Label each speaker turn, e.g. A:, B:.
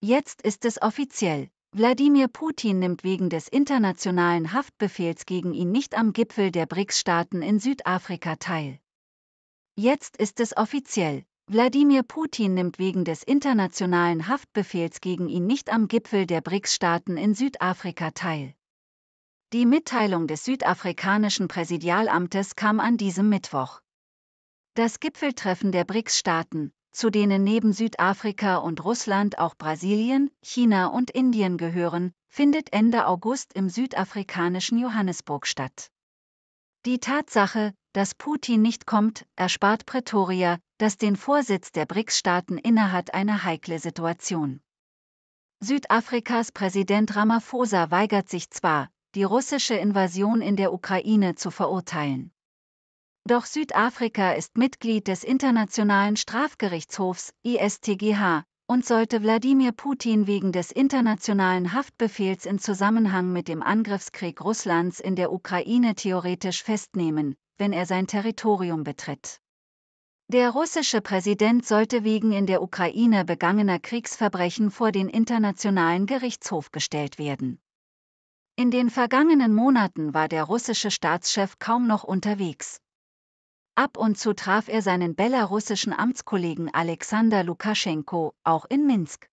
A: Jetzt ist es offiziell. Wladimir Putin nimmt wegen des internationalen Haftbefehls gegen ihn nicht am Gipfel der BRICS-Staaten in Südafrika teil. Jetzt ist es offiziell. Wladimir Putin nimmt wegen des internationalen Haftbefehls gegen ihn nicht am Gipfel der BRICS-Staaten in Südafrika teil. Die Mitteilung des südafrikanischen Präsidialamtes kam an diesem Mittwoch. Das Gipfeltreffen der BRICS-Staaten, zu denen neben Südafrika und Russland auch Brasilien, China und Indien gehören, findet Ende August im südafrikanischen Johannesburg statt. Die Tatsache, dass Putin nicht kommt, erspart Pretoria, das den Vorsitz der BRICS-Staaten innehat, eine heikle Situation. Südafrikas Präsident Ramaphosa weigert sich zwar, die russische Invasion in der Ukraine zu verurteilen. Doch Südafrika ist Mitglied des Internationalen Strafgerichtshofs ISTGH und sollte Wladimir Putin wegen des internationalen Haftbefehls in Zusammenhang mit dem Angriffskrieg Russlands in der Ukraine theoretisch festnehmen, wenn er sein Territorium betritt. Der russische Präsident sollte wegen in der Ukraine begangener Kriegsverbrechen vor den Internationalen Gerichtshof gestellt werden. In den vergangenen Monaten war der russische Staatschef kaum noch unterwegs. Ab und zu traf er seinen belarussischen Amtskollegen Alexander Lukaschenko, auch in Minsk.